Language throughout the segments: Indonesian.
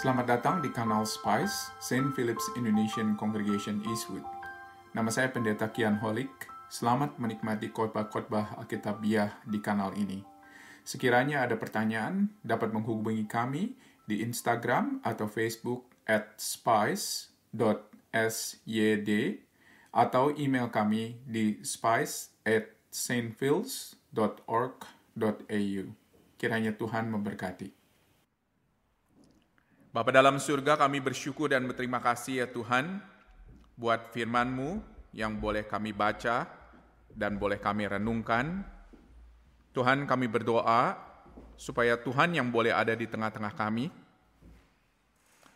Selamat datang di kanal Spice, St. Philip's Indonesian Congregation Eastwood. Nama saya Pendeta Kian Holik. Selamat menikmati khotbah-khotbah Alkitabiah di kanal ini. Sekiranya ada pertanyaan, dapat menghubungi kami di Instagram atau Facebook at spice.syd atau email kami di spice at Kiranya Tuhan memberkati. Bapak dalam surga kami bersyukur dan berterima kasih ya Tuhan buat firman-Mu yang boleh kami baca dan boleh kami renungkan. Tuhan kami berdoa supaya Tuhan yang boleh ada di tengah-tengah kami,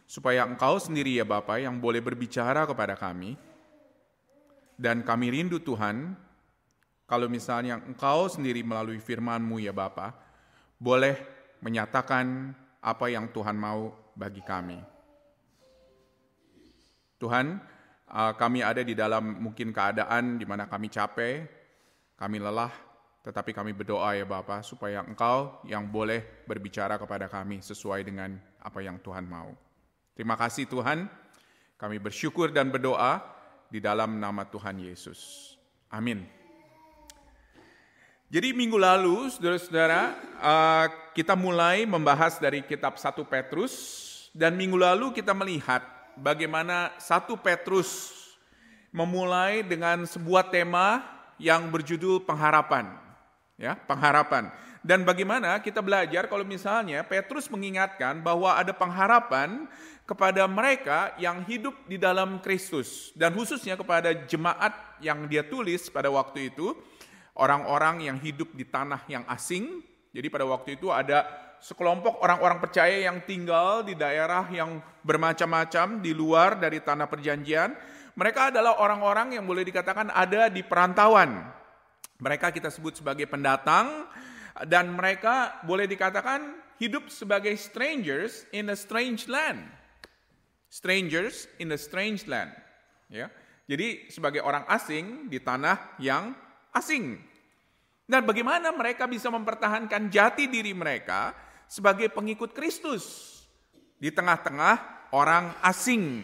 supaya Engkau sendiri ya Bapak yang boleh berbicara kepada kami, dan kami rindu Tuhan kalau misalnya Engkau sendiri melalui firman-Mu ya Bapak boleh menyatakan apa yang Tuhan mau bagi kami. Tuhan, uh, kami ada di dalam mungkin keadaan di mana kami capek, kami lelah, tetapi kami berdoa ya Bapa supaya Engkau yang boleh berbicara kepada kami sesuai dengan apa yang Tuhan mau. Terima kasih Tuhan. Kami bersyukur dan berdoa di dalam nama Tuhan Yesus. Amin. Jadi minggu lalu, saudara-saudara, eh, kita mulai membahas dari kitab 1 Petrus, dan minggu lalu kita melihat bagaimana 1 Petrus memulai dengan sebuah tema yang berjudul pengharapan. Ya, pengharapan. Dan bagaimana kita belajar kalau misalnya Petrus mengingatkan bahwa ada pengharapan kepada mereka yang hidup di dalam Kristus dan khususnya kepada jemaat yang dia tulis pada waktu itu orang-orang yang hidup di tanah yang asing. Jadi pada waktu itu ada sekelompok orang-orang percaya yang tinggal di daerah yang bermacam-macam di luar dari tanah perjanjian. Mereka adalah orang-orang yang boleh dikatakan ada di perantauan. Mereka kita sebut sebagai pendatang dan mereka boleh dikatakan hidup sebagai strangers in a strange land. Strangers in a strange land. Ya. Jadi sebagai orang asing di tanah yang asing. Dan bagaimana mereka bisa mempertahankan jati diri mereka sebagai pengikut Kristus di tengah-tengah orang asing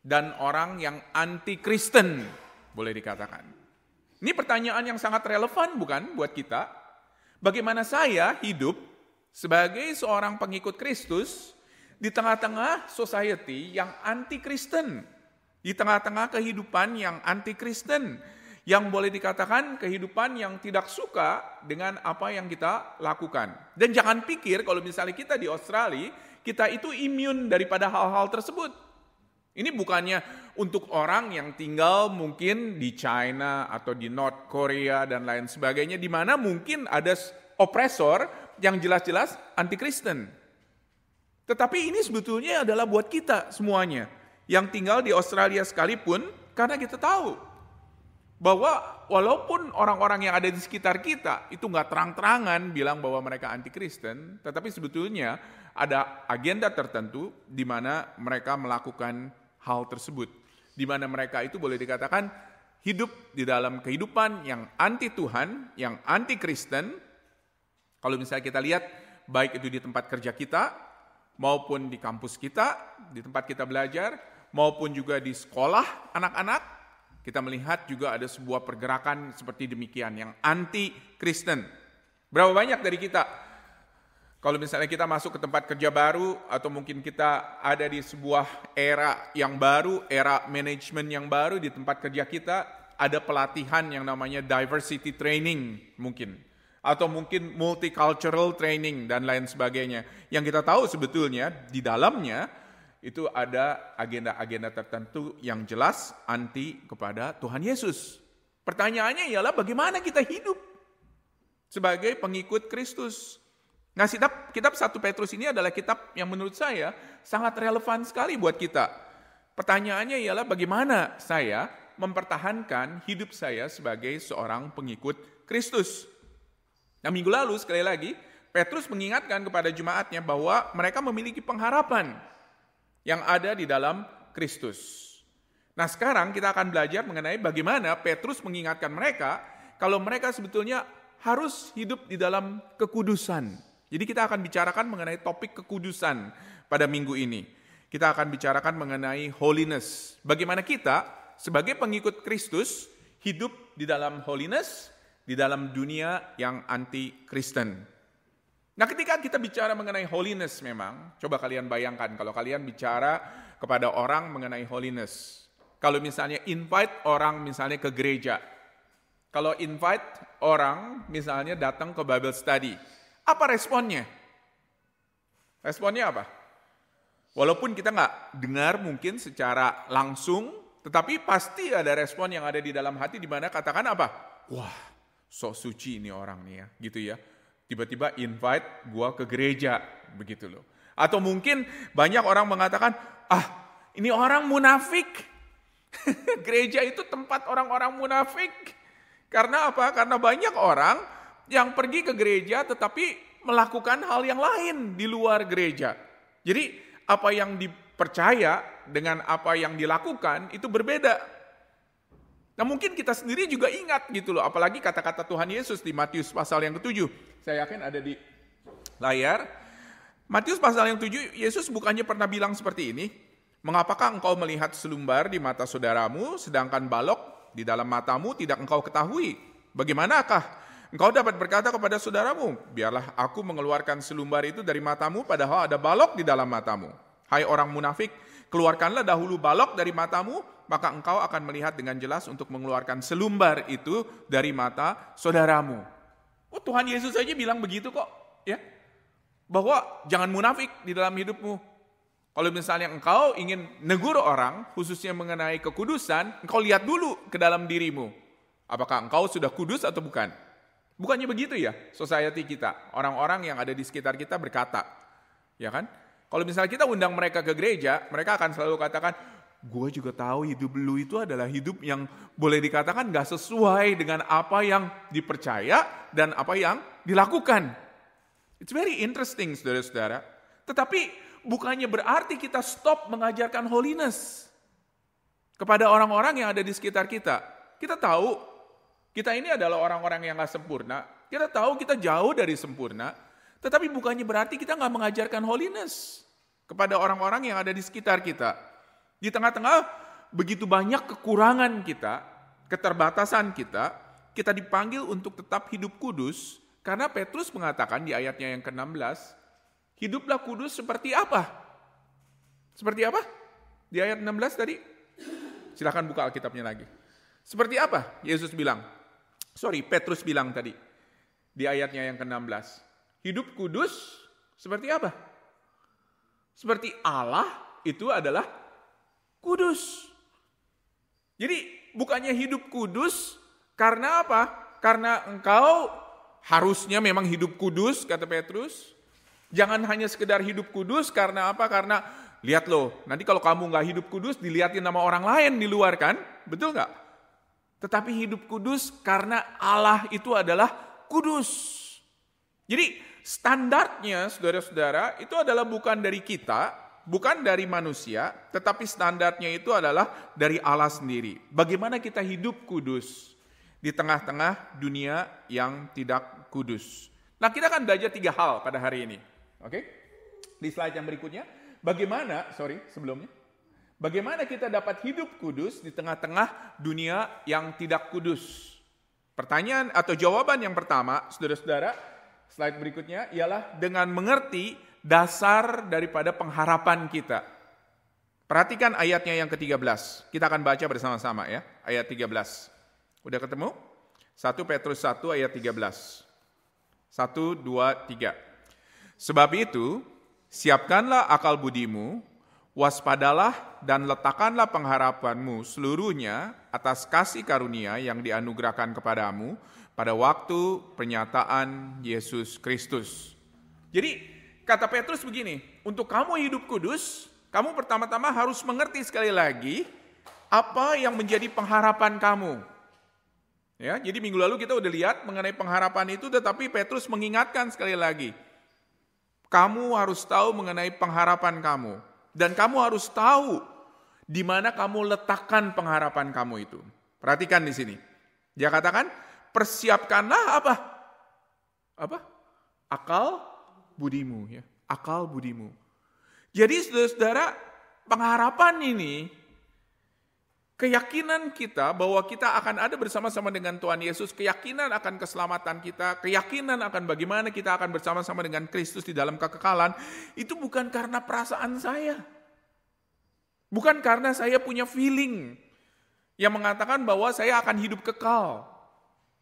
dan orang yang anti-Kristen, boleh dikatakan. Ini pertanyaan yang sangat relevan bukan buat kita? Bagaimana saya hidup sebagai seorang pengikut Kristus di tengah-tengah society yang anti-Kristen, di tengah-tengah kehidupan yang anti-Kristen, yang boleh dikatakan kehidupan yang tidak suka dengan apa yang kita lakukan. Dan jangan pikir kalau misalnya kita di Australia, kita itu imun daripada hal-hal tersebut. Ini bukannya untuk orang yang tinggal mungkin di China atau di North Korea dan lain sebagainya, di mana mungkin ada opresor yang jelas-jelas anti-Kristen. Tetapi ini sebetulnya adalah buat kita semuanya. Yang tinggal di Australia sekalipun, karena kita tahu bahwa walaupun orang-orang yang ada di sekitar kita itu nggak terang-terangan bilang bahwa mereka anti Kristen, tetapi sebetulnya ada agenda tertentu di mana mereka melakukan hal tersebut, di mana mereka itu boleh dikatakan hidup di dalam kehidupan yang anti Tuhan, yang anti Kristen. Kalau misalnya kita lihat baik itu di tempat kerja kita maupun di kampus kita, di tempat kita belajar, maupun juga di sekolah anak-anak, kita melihat juga ada sebuah pergerakan seperti demikian yang anti Kristen. Berapa banyak dari kita kalau misalnya kita masuk ke tempat kerja baru atau mungkin kita ada di sebuah era yang baru, era manajemen yang baru di tempat kerja kita, ada pelatihan yang namanya diversity training mungkin atau mungkin multicultural training dan lain sebagainya. Yang kita tahu sebetulnya di dalamnya itu ada agenda-agenda tertentu yang jelas anti kepada Tuhan Yesus. Pertanyaannya ialah bagaimana kita hidup sebagai pengikut Kristus. Nah, kitab, kitab 1 Petrus ini adalah kitab yang menurut saya sangat relevan sekali buat kita. Pertanyaannya ialah bagaimana saya mempertahankan hidup saya sebagai seorang pengikut Kristus. Nah, minggu lalu sekali lagi Petrus mengingatkan kepada jemaatnya bahwa mereka memiliki pengharapan yang ada di dalam Kristus. Nah sekarang kita akan belajar mengenai bagaimana Petrus mengingatkan mereka kalau mereka sebetulnya harus hidup di dalam kekudusan. Jadi kita akan bicarakan mengenai topik kekudusan pada minggu ini. Kita akan bicarakan mengenai holiness. Bagaimana kita sebagai pengikut Kristus hidup di dalam holiness, di dalam dunia yang anti-Kristen. Nah ketika kita bicara mengenai holiness memang, coba kalian bayangkan kalau kalian bicara kepada orang mengenai holiness. Kalau misalnya invite orang misalnya ke gereja, kalau invite orang misalnya datang ke Bible study, apa responnya? Responnya apa? Walaupun kita nggak dengar mungkin secara langsung, tetapi pasti ada respon yang ada di dalam hati di mana katakan apa? Wah, sok suci ini orang nih ya, gitu ya tiba-tiba invite gua ke gereja begitu loh. Atau mungkin banyak orang mengatakan, "Ah, ini orang munafik." gereja itu tempat orang-orang munafik. Karena apa? Karena banyak orang yang pergi ke gereja tetapi melakukan hal yang lain di luar gereja. Jadi apa yang dipercaya dengan apa yang dilakukan itu berbeda Nah mungkin kita sendiri juga ingat gitu loh, apalagi kata-kata Tuhan Yesus di Matius pasal yang ketujuh. Saya yakin ada di layar. Matius pasal yang ketujuh, Yesus bukannya pernah bilang seperti ini. Mengapakah engkau melihat selumbar di mata saudaramu, sedangkan balok di dalam matamu tidak engkau ketahui? Bagaimanakah engkau dapat berkata kepada saudaramu, biarlah aku mengeluarkan selumbar itu dari matamu padahal ada balok di dalam matamu. Hai orang munafik, Keluarkanlah dahulu balok dari matamu, maka engkau akan melihat dengan jelas untuk mengeluarkan selumbar itu dari mata saudaramu. Oh Tuhan Yesus saja bilang begitu kok, ya. Bahwa jangan munafik di dalam hidupmu. Kalau misalnya engkau ingin negur orang, khususnya mengenai kekudusan, engkau lihat dulu ke dalam dirimu. Apakah engkau sudah kudus atau bukan? Bukannya begitu ya society kita. Orang-orang yang ada di sekitar kita berkata, ya kan? Kalau misalnya kita undang mereka ke gereja, mereka akan selalu katakan, gue juga tahu hidup lu itu adalah hidup yang boleh dikatakan gak sesuai dengan apa yang dipercaya dan apa yang dilakukan. It's very interesting, saudara-saudara. Tetapi bukannya berarti kita stop mengajarkan holiness kepada orang-orang yang ada di sekitar kita. Kita tahu kita ini adalah orang-orang yang gak sempurna. Kita tahu kita jauh dari sempurna. Tetapi bukannya berarti kita nggak mengajarkan holiness kepada orang-orang yang ada di sekitar kita. Di tengah-tengah begitu banyak kekurangan kita, keterbatasan kita, kita dipanggil untuk tetap hidup kudus karena Petrus mengatakan di ayatnya yang ke-16, hiduplah kudus seperti apa? Seperti apa? Di ayat 16 tadi. Silahkan buka Alkitabnya lagi. Seperti apa? Yesus bilang. Sorry, Petrus bilang tadi. Di ayatnya yang ke-16. Hidup kudus seperti apa? Seperti Allah itu adalah kudus. Jadi bukannya hidup kudus karena apa? Karena engkau harusnya memang hidup kudus kata Petrus. Jangan hanya sekedar hidup kudus karena apa? Karena lihat loh, nanti kalau kamu nggak hidup kudus dilihatin nama orang lain di luar kan? Betul nggak? Tetapi hidup kudus karena Allah itu adalah kudus. Jadi standarnya saudara-saudara itu adalah bukan dari kita, bukan dari manusia, tetapi standarnya itu adalah dari Allah sendiri. Bagaimana kita hidup kudus di tengah-tengah dunia yang tidak kudus. Nah kita akan belajar tiga hal pada hari ini. Oke? Okay? Di slide yang berikutnya, bagaimana, sorry sebelumnya, bagaimana kita dapat hidup kudus di tengah-tengah dunia yang tidak kudus. Pertanyaan atau jawaban yang pertama, saudara-saudara, slide berikutnya ialah dengan mengerti dasar daripada pengharapan kita. Perhatikan ayatnya yang ke-13. Kita akan baca bersama-sama ya, ayat 13. Udah ketemu? 1 Petrus 1 ayat 13. 1, 2, 3. Sebab itu, siapkanlah akal budimu, waspadalah dan letakkanlah pengharapanmu seluruhnya atas kasih karunia yang dianugerahkan kepadamu, pada waktu pernyataan Yesus Kristus. Jadi kata Petrus begini, untuk kamu hidup kudus, kamu pertama-tama harus mengerti sekali lagi apa yang menjadi pengharapan kamu. Ya, jadi minggu lalu kita udah lihat mengenai pengharapan itu tetapi Petrus mengingatkan sekali lagi. Kamu harus tahu mengenai pengharapan kamu dan kamu harus tahu di mana kamu letakkan pengharapan kamu itu. Perhatikan di sini. Dia katakan, persiapkanlah apa? Apa? Akal budimu ya. Akal budimu. Jadi saudara-saudara, pengharapan ini keyakinan kita bahwa kita akan ada bersama-sama dengan Tuhan Yesus, keyakinan akan keselamatan kita, keyakinan akan bagaimana kita akan bersama-sama dengan Kristus di dalam kekekalan, itu bukan karena perasaan saya. Bukan karena saya punya feeling yang mengatakan bahwa saya akan hidup kekal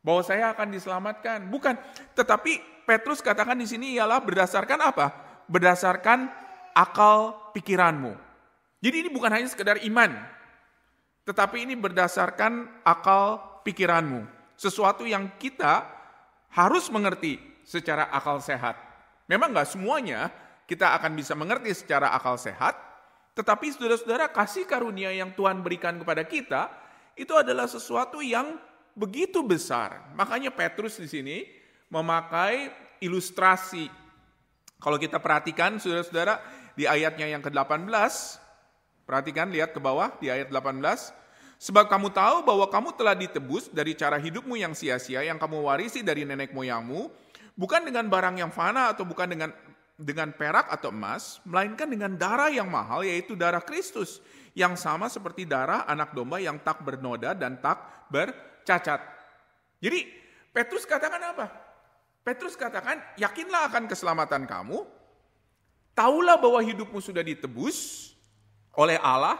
bahwa saya akan diselamatkan. Bukan, tetapi Petrus katakan di sini ialah berdasarkan apa? Berdasarkan akal pikiranmu. Jadi ini bukan hanya sekedar iman, tetapi ini berdasarkan akal pikiranmu. Sesuatu yang kita harus mengerti secara akal sehat. Memang nggak semuanya kita akan bisa mengerti secara akal sehat, tetapi saudara-saudara kasih karunia yang Tuhan berikan kepada kita itu adalah sesuatu yang begitu besar. Makanya Petrus di sini memakai ilustrasi. Kalau kita perhatikan saudara-saudara di ayatnya yang ke-18, perhatikan lihat ke bawah di ayat 18, Sebab kamu tahu bahwa kamu telah ditebus dari cara hidupmu yang sia-sia yang kamu warisi dari nenek moyangmu, bukan dengan barang yang fana atau bukan dengan dengan perak atau emas, melainkan dengan darah yang mahal yaitu darah Kristus yang sama seperti darah anak domba yang tak bernoda dan tak ber cacat. Jadi Petrus katakan apa? Petrus katakan, yakinlah akan keselamatan kamu, taulah bahwa hidupmu sudah ditebus oleh Allah,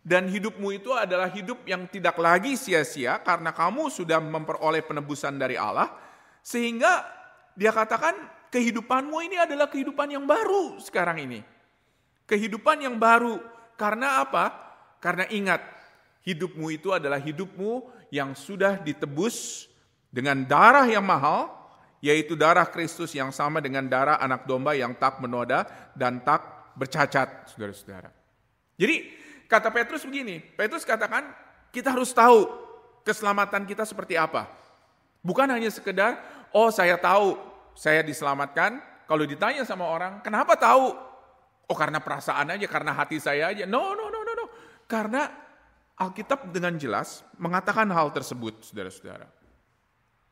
dan hidupmu itu adalah hidup yang tidak lagi sia-sia karena kamu sudah memperoleh penebusan dari Allah, sehingga dia katakan kehidupanmu ini adalah kehidupan yang baru sekarang ini. Kehidupan yang baru, karena apa? Karena ingat, hidupmu itu adalah hidupmu yang sudah ditebus dengan darah yang mahal, yaitu darah Kristus yang sama dengan darah anak domba yang tak menoda dan tak bercacat, saudara-saudara. Jadi kata Petrus begini, Petrus katakan kita harus tahu keselamatan kita seperti apa. Bukan hanya sekedar, oh saya tahu saya diselamatkan, kalau ditanya sama orang, kenapa tahu? Oh karena perasaan aja, karena hati saya aja. No, no, no, no, no. Karena Alkitab dengan jelas mengatakan hal tersebut, saudara-saudara.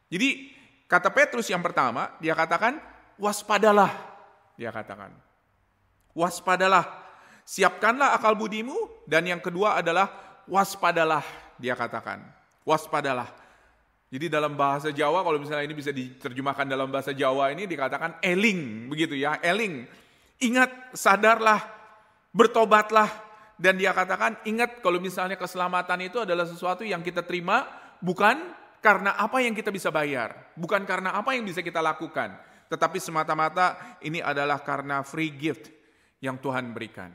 Jadi kata Petrus yang pertama, dia katakan, waspadalah, dia katakan. Waspadalah, siapkanlah akal budimu, dan yang kedua adalah waspadalah, dia katakan. Waspadalah. Jadi dalam bahasa Jawa, kalau misalnya ini bisa diterjemahkan dalam bahasa Jawa ini dikatakan eling, begitu ya, eling. Ingat, sadarlah, bertobatlah, dan dia katakan ingat kalau misalnya keselamatan itu adalah sesuatu yang kita terima bukan karena apa yang kita bisa bayar, bukan karena apa yang bisa kita lakukan, tetapi semata-mata ini adalah karena free gift yang Tuhan berikan.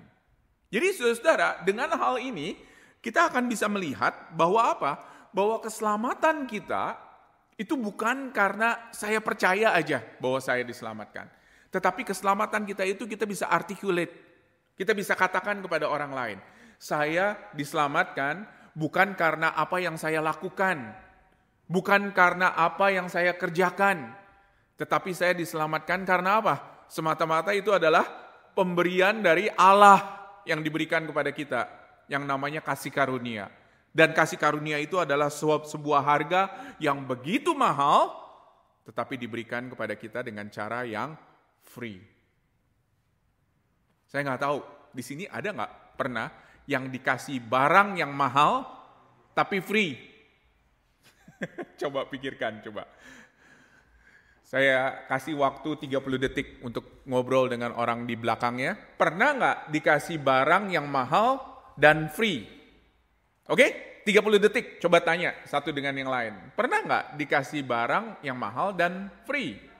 Jadi saudara, dengan hal ini kita akan bisa melihat bahwa apa? Bahwa keselamatan kita itu bukan karena saya percaya aja bahwa saya diselamatkan. Tetapi keselamatan kita itu kita bisa articulate kita bisa katakan kepada orang lain, saya diselamatkan bukan karena apa yang saya lakukan, bukan karena apa yang saya kerjakan, tetapi saya diselamatkan karena apa? Semata-mata itu adalah pemberian dari Allah yang diberikan kepada kita, yang namanya kasih karunia. Dan kasih karunia itu adalah sebuah harga yang begitu mahal, tetapi diberikan kepada kita dengan cara yang free. Saya nggak tahu, di sini ada nggak pernah yang dikasih barang yang mahal tapi free? coba pikirkan, coba. Saya kasih waktu 30 detik untuk ngobrol dengan orang di belakangnya. Pernah nggak dikasih barang yang mahal dan free? Oke, okay? 30 detik. Coba tanya satu dengan yang lain. Pernah nggak dikasih barang yang mahal dan free?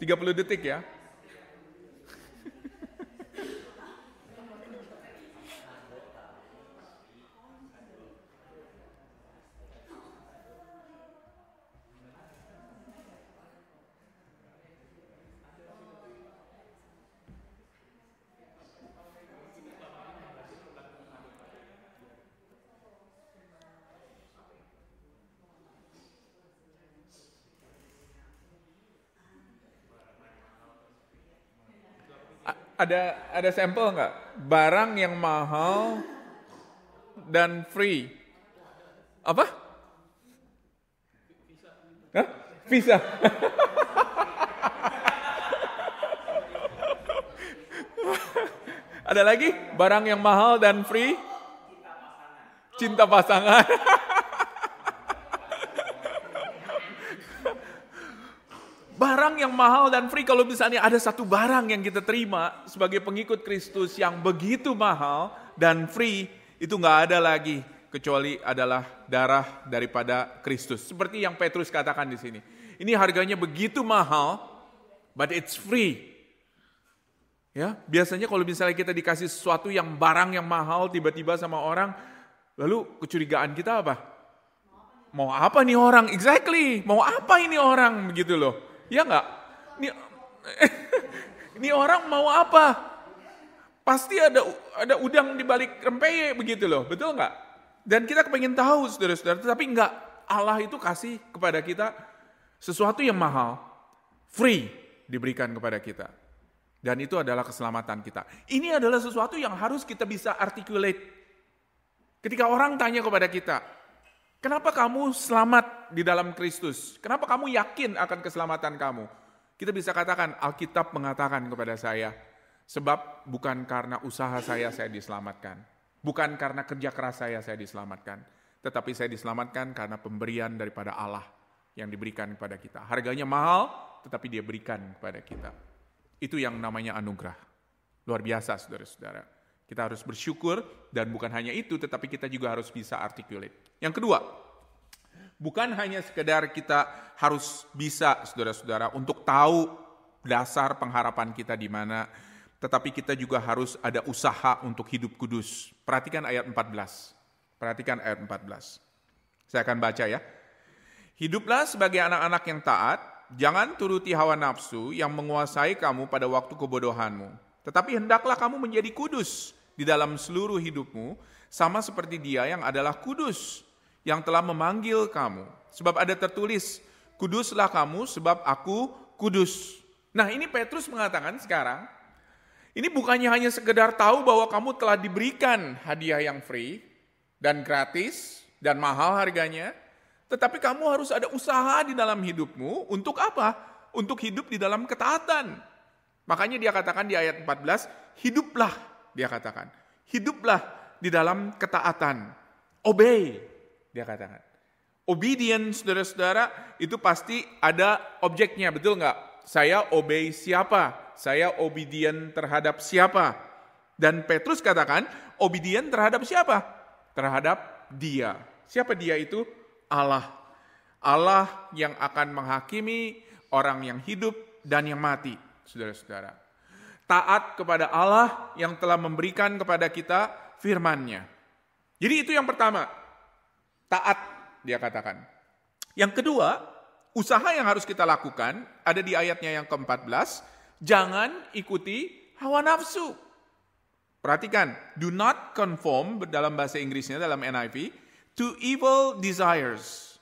30 detik ya. ada ada sampel nggak barang yang mahal dan free apa Hah? visa ada lagi barang yang mahal dan free cinta pasangan mahal dan free kalau misalnya ada satu barang yang kita terima sebagai pengikut Kristus yang begitu mahal dan free itu nggak ada lagi kecuali adalah darah daripada Kristus. Seperti yang Petrus katakan di sini. Ini harganya begitu mahal, but it's free. Ya, biasanya kalau misalnya kita dikasih sesuatu yang barang yang mahal tiba-tiba sama orang, lalu kecurigaan kita apa? Mau apa nih orang? Exactly. Mau apa ini orang begitu loh. Ya enggak? ini ini orang mau apa? Pasti ada ada udang di balik rempeye begitu loh, betul nggak? Dan kita kepengen tahu saudara-saudara, tapi nggak Allah itu kasih kepada kita sesuatu yang mahal, free diberikan kepada kita. Dan itu adalah keselamatan kita. Ini adalah sesuatu yang harus kita bisa articulate. Ketika orang tanya kepada kita, kenapa kamu selamat di dalam Kristus? Kenapa kamu yakin akan keselamatan kamu? Kita bisa katakan Alkitab mengatakan kepada saya, sebab bukan karena usaha saya saya diselamatkan, bukan karena kerja keras saya saya diselamatkan, tetapi saya diselamatkan karena pemberian daripada Allah yang diberikan kepada kita. Harganya mahal, tetapi dia berikan kepada kita. Itu yang namanya anugerah. Luar biasa saudara-saudara. Kita harus bersyukur dan bukan hanya itu, tetapi kita juga harus bisa articulate. Yang kedua, Bukan hanya sekedar kita harus bisa, saudara-saudara, untuk tahu dasar pengharapan kita di mana, tetapi kita juga harus ada usaha untuk hidup kudus. Perhatikan ayat 14. Perhatikan ayat 14. Saya akan baca ya. Hiduplah sebagai anak-anak yang taat, jangan turuti hawa nafsu yang menguasai kamu pada waktu kebodohanmu. Tetapi hendaklah kamu menjadi kudus di dalam seluruh hidupmu, sama seperti dia yang adalah kudus yang telah memanggil kamu. Sebab ada tertulis, kuduslah kamu sebab aku kudus. Nah ini Petrus mengatakan sekarang, ini bukannya hanya sekedar tahu bahwa kamu telah diberikan hadiah yang free dan gratis dan mahal harganya, tetapi kamu harus ada usaha di dalam hidupmu untuk apa? Untuk hidup di dalam ketaatan. Makanya dia katakan di ayat 14, hiduplah, dia katakan. Hiduplah di dalam ketaatan. Obey, dia katakan. Obedience, saudara-saudara, itu pasti ada objeknya, betul nggak? Saya obey siapa? Saya obedient terhadap siapa? Dan Petrus katakan, obedient terhadap siapa? Terhadap dia. Siapa dia itu? Allah. Allah yang akan menghakimi orang yang hidup dan yang mati, saudara-saudara. Taat kepada Allah yang telah memberikan kepada kita firman-Nya. Jadi itu yang pertama, Taat, dia katakan. Yang kedua, usaha yang harus kita lakukan, ada di ayatnya yang ke-14, jangan ikuti hawa nafsu. Perhatikan, do not conform dalam bahasa Inggrisnya, dalam NIV, to evil desires.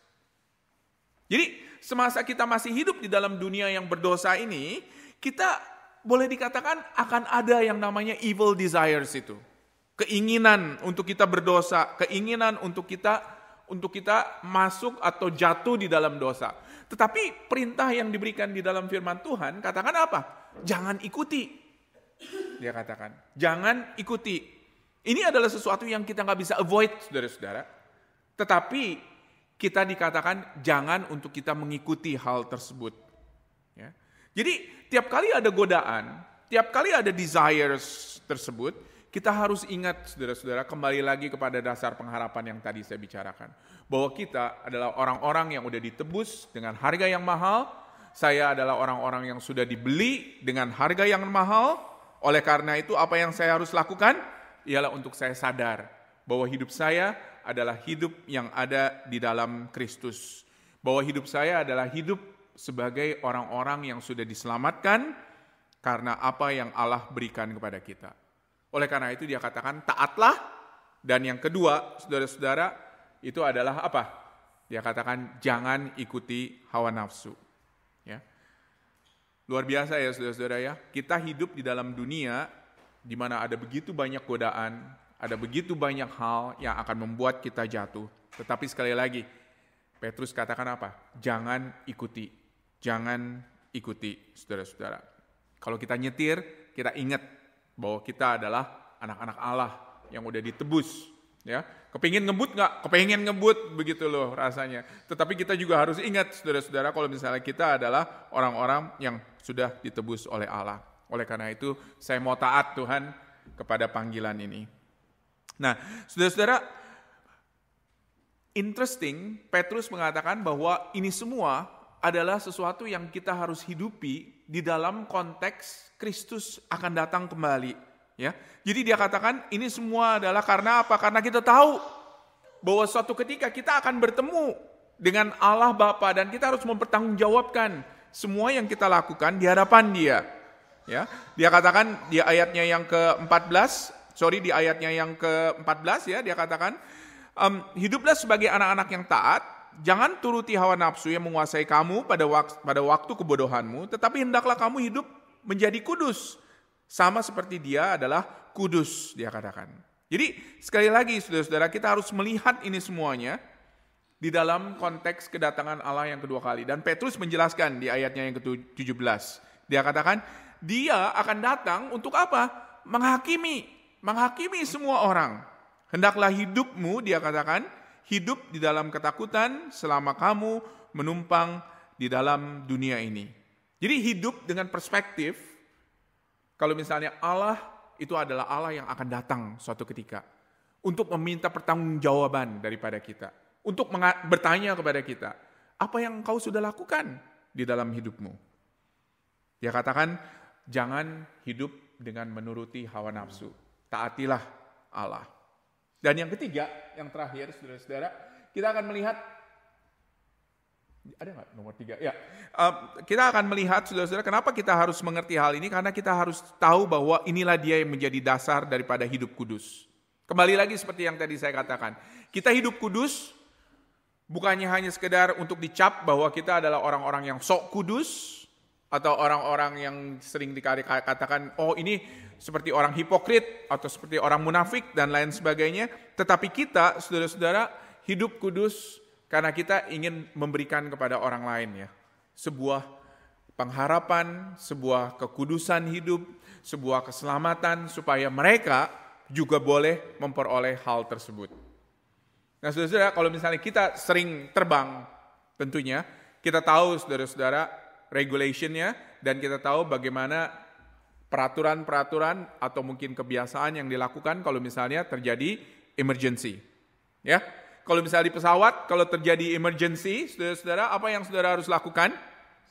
Jadi, semasa kita masih hidup di dalam dunia yang berdosa ini, kita boleh dikatakan akan ada yang namanya evil desires itu. Keinginan untuk kita berdosa, keinginan untuk kita untuk kita masuk atau jatuh di dalam dosa. Tetapi perintah yang diberikan di dalam firman Tuhan katakan apa? Jangan ikuti. Dia katakan, jangan ikuti. Ini adalah sesuatu yang kita nggak bisa avoid, saudara-saudara. Tetapi kita dikatakan jangan untuk kita mengikuti hal tersebut. Ya. Jadi tiap kali ada godaan, tiap kali ada desires tersebut, kita harus ingat saudara-saudara kembali lagi kepada dasar pengharapan yang tadi saya bicarakan. Bahwa kita adalah orang-orang yang sudah ditebus dengan harga yang mahal, saya adalah orang-orang yang sudah dibeli dengan harga yang mahal, oleh karena itu apa yang saya harus lakukan ialah untuk saya sadar bahwa hidup saya adalah hidup yang ada di dalam Kristus. Bahwa hidup saya adalah hidup sebagai orang-orang yang sudah diselamatkan karena apa yang Allah berikan kepada kita. Oleh karena itu dia katakan taatlah dan yang kedua saudara-saudara itu adalah apa? Dia katakan jangan ikuti hawa nafsu. Ya. Luar biasa ya saudara-saudara ya. Kita hidup di dalam dunia di mana ada begitu banyak godaan, ada begitu banyak hal yang akan membuat kita jatuh. Tetapi sekali lagi, Petrus katakan apa? Jangan ikuti, jangan ikuti saudara-saudara. Kalau kita nyetir, kita ingat bahwa kita adalah anak-anak Allah yang udah ditebus. Ya, kepingin ngebut nggak? Kepingin ngebut begitu loh rasanya. Tetapi kita juga harus ingat saudara-saudara kalau misalnya kita adalah orang-orang yang sudah ditebus oleh Allah. Oleh karena itu saya mau taat Tuhan kepada panggilan ini. Nah, saudara-saudara, interesting Petrus mengatakan bahwa ini semua adalah sesuatu yang kita harus hidupi di dalam konteks Kristus akan datang kembali, ya. Jadi dia katakan ini semua adalah karena apa? Karena kita tahu bahwa suatu ketika kita akan bertemu dengan Allah Bapa dan kita harus mempertanggungjawabkan semua yang kita lakukan di hadapan Dia. Ya, dia katakan di ayatnya yang ke-14, sorry di ayatnya yang ke-14 ya, dia katakan um, hiduplah sebagai anak-anak yang taat jangan turuti hawa nafsu yang menguasai kamu pada waktu, pada waktu kebodohanmu, tetapi hendaklah kamu hidup menjadi kudus. Sama seperti dia adalah kudus, dia katakan. Jadi sekali lagi saudara-saudara kita harus melihat ini semuanya di dalam konteks kedatangan Allah yang kedua kali. Dan Petrus menjelaskan di ayatnya yang ke-17. Dia katakan, dia akan datang untuk apa? Menghakimi, menghakimi semua orang. Hendaklah hidupmu, dia katakan, hidup di dalam ketakutan selama kamu menumpang di dalam dunia ini. Jadi hidup dengan perspektif kalau misalnya Allah itu adalah Allah yang akan datang suatu ketika untuk meminta pertanggungjawaban daripada kita, untuk bertanya kepada kita, apa yang kau sudah lakukan di dalam hidupmu? Dia katakan, jangan hidup dengan menuruti hawa nafsu, taatilah Allah. Dan yang ketiga, yang terakhir, saudara-saudara, kita akan melihat ada nggak nomor tiga? Ya, uh, kita akan melihat saudara-saudara kenapa kita harus mengerti hal ini karena kita harus tahu bahwa inilah dia yang menjadi dasar daripada hidup kudus. Kembali lagi seperti yang tadi saya katakan, kita hidup kudus bukannya hanya sekedar untuk dicap bahwa kita adalah orang-orang yang sok kudus, atau orang-orang yang sering dikatakan oh ini seperti orang hipokrit atau seperti orang munafik dan lain sebagainya tetapi kita saudara-saudara hidup kudus karena kita ingin memberikan kepada orang lain ya sebuah pengharapan, sebuah kekudusan hidup, sebuah keselamatan supaya mereka juga boleh memperoleh hal tersebut. Nah, saudara-saudara, kalau misalnya kita sering terbang, tentunya kita tahu saudara-saudara regulationnya dan kita tahu bagaimana peraturan-peraturan atau mungkin kebiasaan yang dilakukan kalau misalnya terjadi emergency. Ya, kalau misalnya di pesawat, kalau terjadi emergency, saudara-saudara, apa yang saudara harus lakukan?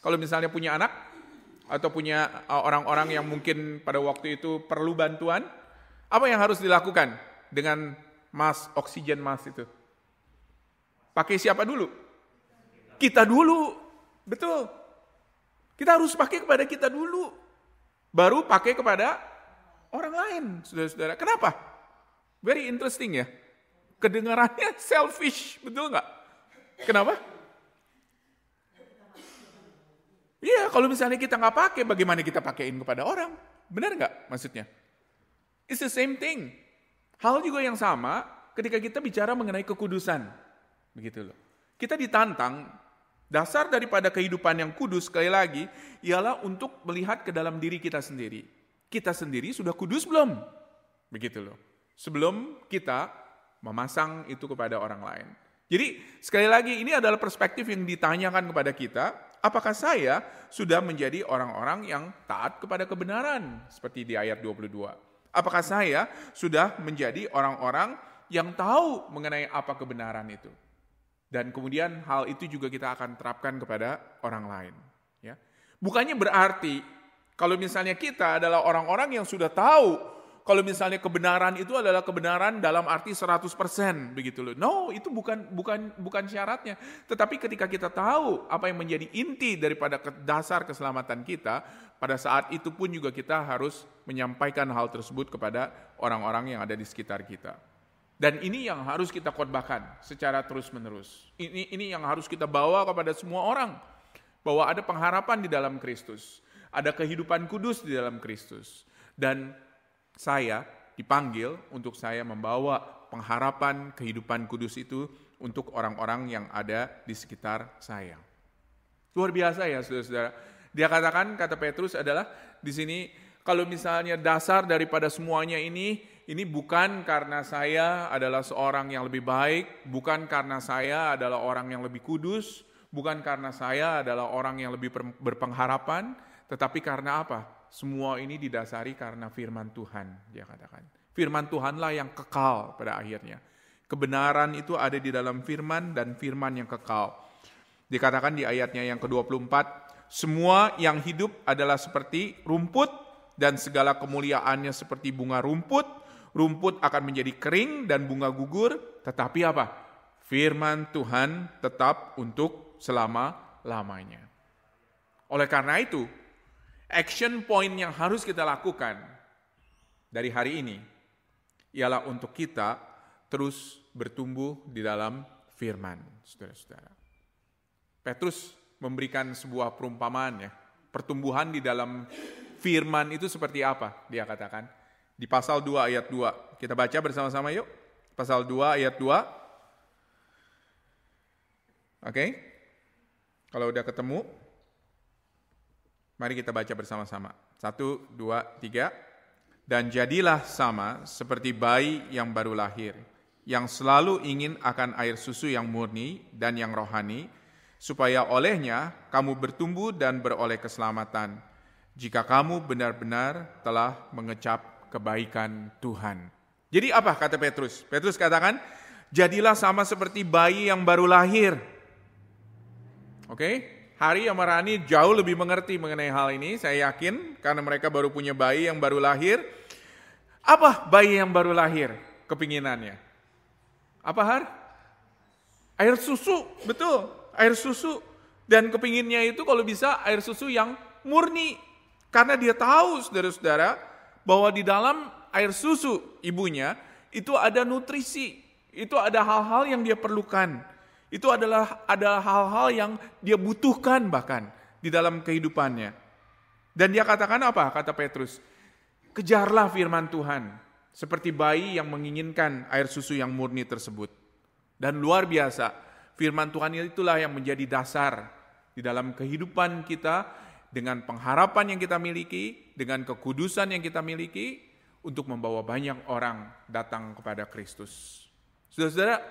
Kalau misalnya punya anak atau punya uh, orang-orang yang mungkin pada waktu itu perlu bantuan, apa yang harus dilakukan dengan mas oksigen mas itu? Pakai siapa dulu? Kita dulu, betul. Kita harus pakai kepada kita dulu. Baru pakai kepada orang lain, saudara-saudara. Kenapa? Very interesting ya. Kedengarannya selfish, betul nggak? Kenapa? Iya, kalau misalnya kita nggak pakai, bagaimana kita pakaiin kepada orang? Benar nggak maksudnya? It's the same thing. Hal juga yang sama ketika kita bicara mengenai kekudusan. Begitu loh. Kita ditantang Dasar daripada kehidupan yang kudus sekali lagi ialah untuk melihat ke dalam diri kita sendiri. Kita sendiri sudah kudus belum? Begitu loh. Sebelum kita memasang itu kepada orang lain. Jadi sekali lagi ini adalah perspektif yang ditanyakan kepada kita, apakah saya sudah menjadi orang-orang yang taat kepada kebenaran seperti di ayat 22? Apakah saya sudah menjadi orang-orang yang tahu mengenai apa kebenaran itu? Dan kemudian hal itu juga kita akan terapkan kepada orang lain. Ya. Bukannya berarti kalau misalnya kita adalah orang-orang yang sudah tahu kalau misalnya kebenaran itu adalah kebenaran dalam arti 100% begitu loh. No, itu bukan bukan bukan syaratnya. Tetapi ketika kita tahu apa yang menjadi inti daripada dasar keselamatan kita, pada saat itu pun juga kita harus menyampaikan hal tersebut kepada orang-orang yang ada di sekitar kita. Dan ini yang harus kita khotbahkan secara terus-menerus. Ini ini yang harus kita bawa kepada semua orang bahwa ada pengharapan di dalam Kristus, ada kehidupan kudus di dalam Kristus. Dan saya dipanggil untuk saya membawa pengharapan kehidupan kudus itu untuk orang-orang yang ada di sekitar saya. Luar biasa ya Saudara-saudara. Dia katakan kata Petrus adalah di sini kalau misalnya dasar daripada semuanya ini ini bukan karena saya adalah seorang yang lebih baik, bukan karena saya adalah orang yang lebih kudus, bukan karena saya adalah orang yang lebih berpengharapan, tetapi karena apa? Semua ini didasari karena firman Tuhan, dia katakan. Firman Tuhanlah yang kekal pada akhirnya. Kebenaran itu ada di dalam firman dan firman yang kekal. Dikatakan di ayatnya yang ke-24, semua yang hidup adalah seperti rumput dan segala kemuliaannya seperti bunga rumput rumput akan menjadi kering dan bunga gugur, tetapi apa? Firman Tuhan tetap untuk selama-lamanya. Oleh karena itu, action point yang harus kita lakukan dari hari ini ialah untuk kita terus bertumbuh di dalam firman, saudara-saudara. Petrus memberikan sebuah perumpamaan ya, pertumbuhan di dalam firman itu seperti apa? Dia katakan, di pasal 2 ayat 2. Kita baca bersama-sama yuk. Pasal 2 ayat 2. Oke. Okay. Kalau udah ketemu, mari kita baca bersama-sama. Satu, dua, tiga. Dan jadilah sama seperti bayi yang baru lahir, yang selalu ingin akan air susu yang murni dan yang rohani, supaya olehnya kamu bertumbuh dan beroleh keselamatan, jika kamu benar-benar telah mengecap kebaikan Tuhan. Jadi apa kata Petrus? Petrus katakan, jadilah sama seperti bayi yang baru lahir. Oke, okay? Hari yang merani jauh lebih mengerti mengenai hal ini, saya yakin, karena mereka baru punya bayi yang baru lahir. Apa bayi yang baru lahir kepinginannya? Apa Har? Air susu, betul, air susu. Dan kepinginnya itu kalau bisa air susu yang murni. Karena dia tahu, saudara-saudara, bahwa di dalam air susu ibunya itu ada nutrisi, itu ada hal-hal yang dia perlukan. Itu adalah ada hal-hal yang dia butuhkan bahkan di dalam kehidupannya. Dan dia katakan apa? Kata Petrus, kejarlah firman Tuhan seperti bayi yang menginginkan air susu yang murni tersebut. Dan luar biasa, firman Tuhan itulah yang menjadi dasar di dalam kehidupan kita dengan pengharapan yang kita miliki, dengan kekudusan yang kita miliki, untuk membawa banyak orang datang kepada Kristus. Saudara-saudara,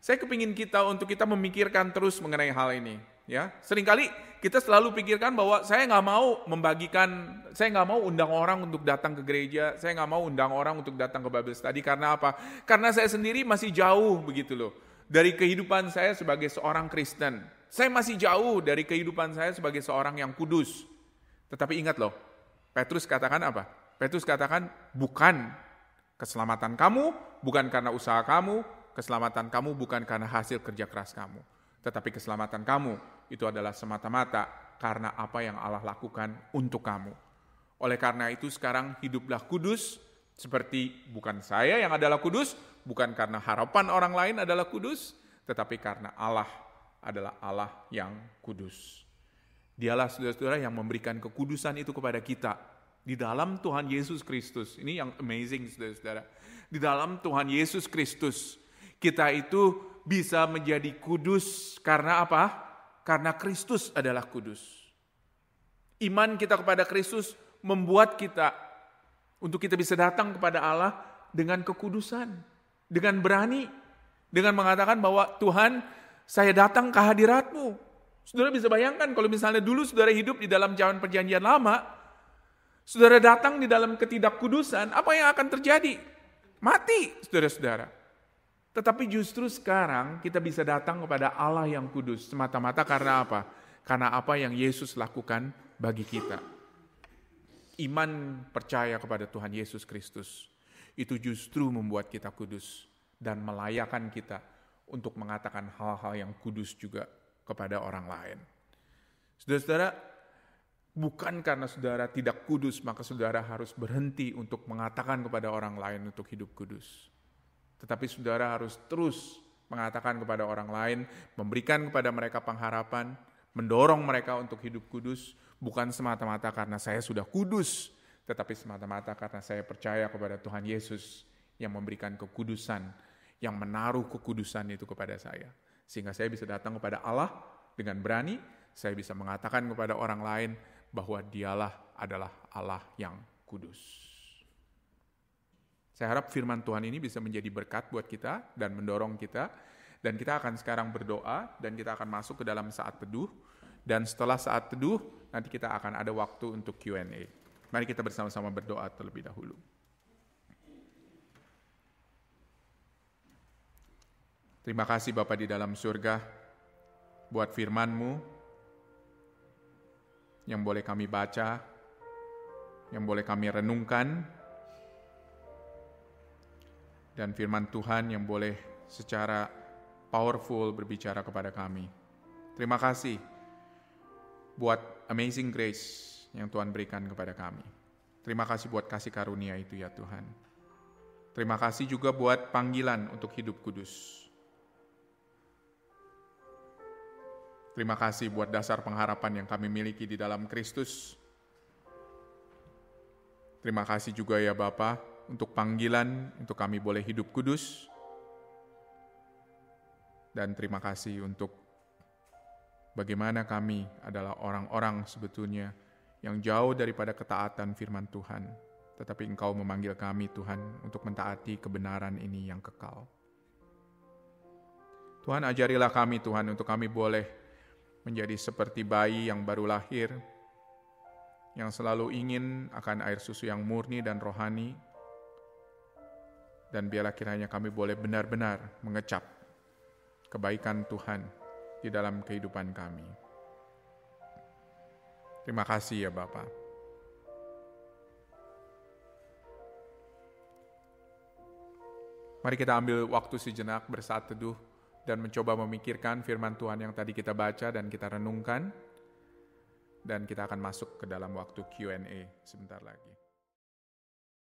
saya kepingin kita untuk kita memikirkan terus mengenai hal ini. Ya, seringkali kita selalu pikirkan bahwa saya nggak mau membagikan, saya nggak mau undang orang untuk datang ke gereja, saya nggak mau undang orang untuk datang ke Bible Study karena apa? Karena saya sendiri masih jauh begitu loh dari kehidupan saya sebagai seorang Kristen. Saya masih jauh dari kehidupan saya sebagai seorang yang kudus. Tetapi ingat loh, Petrus katakan apa? Petrus katakan bukan keselamatan kamu, bukan karena usaha kamu, keselamatan kamu bukan karena hasil kerja keras kamu. Tetapi keselamatan kamu itu adalah semata-mata karena apa yang Allah lakukan untuk kamu. Oleh karena itu sekarang hiduplah kudus seperti bukan saya yang adalah kudus, bukan karena harapan orang lain adalah kudus, tetapi karena Allah adalah Allah yang kudus. Dialah saudara-saudara yang memberikan kekudusan itu kepada kita di dalam Tuhan Yesus Kristus. Ini yang amazing saudara-saudara. Di dalam Tuhan Yesus Kristus kita itu bisa menjadi kudus karena apa? Karena Kristus adalah kudus. Iman kita kepada Kristus membuat kita untuk kita bisa datang kepada Allah dengan kekudusan, dengan berani, dengan mengatakan bahwa Tuhan saya datang ke hadiratmu. Saudara bisa bayangkan kalau misalnya dulu saudara hidup di dalam zaman perjanjian lama, saudara datang di dalam ketidakkudusan, apa yang akan terjadi? Mati, saudara-saudara. Tetapi justru sekarang kita bisa datang kepada Allah yang kudus semata-mata karena apa? Karena apa yang Yesus lakukan bagi kita. Iman percaya kepada Tuhan Yesus Kristus itu justru membuat kita kudus dan melayakan kita untuk mengatakan hal-hal yang kudus juga kepada orang lain. Saudara-saudara, bukan karena saudara tidak kudus, maka saudara harus berhenti untuk mengatakan kepada orang lain untuk hidup kudus. Tetapi saudara harus terus mengatakan kepada orang lain, memberikan kepada mereka pengharapan, mendorong mereka untuk hidup kudus, bukan semata-mata karena saya sudah kudus, tetapi semata-mata karena saya percaya kepada Tuhan Yesus yang memberikan kekudusan yang menaruh kekudusan itu kepada saya. Sehingga saya bisa datang kepada Allah dengan berani, saya bisa mengatakan kepada orang lain bahwa dialah adalah Allah yang kudus. Saya harap firman Tuhan ini bisa menjadi berkat buat kita dan mendorong kita. Dan kita akan sekarang berdoa dan kita akan masuk ke dalam saat teduh. Dan setelah saat teduh, nanti kita akan ada waktu untuk Q&A. Mari kita bersama-sama berdoa terlebih dahulu. Terima kasih Bapa di dalam surga buat firman-Mu yang boleh kami baca, yang boleh kami renungkan, dan firman Tuhan yang boleh secara powerful berbicara kepada kami. Terima kasih buat amazing grace yang Tuhan berikan kepada kami. Terima kasih buat kasih karunia itu ya Tuhan. Terima kasih juga buat panggilan untuk hidup kudus. Terima kasih buat dasar pengharapan yang kami miliki di dalam Kristus. Terima kasih juga ya Bapa untuk panggilan untuk kami boleh hidup kudus. Dan terima kasih untuk bagaimana kami adalah orang-orang sebetulnya yang jauh daripada ketaatan firman Tuhan, tetapi Engkau memanggil kami, Tuhan, untuk mentaati kebenaran ini yang kekal. Tuhan, ajarilah kami, Tuhan, untuk kami boleh menjadi seperti bayi yang baru lahir, yang selalu ingin akan air susu yang murni dan rohani, dan biarlah kiranya kami boleh benar-benar mengecap kebaikan Tuhan di dalam kehidupan kami. Terima kasih ya Bapak. Mari kita ambil waktu sejenak bersaat teduh dan mencoba memikirkan firman Tuhan yang tadi kita baca dan kita renungkan. Dan kita akan masuk ke dalam waktu Q&A sebentar lagi.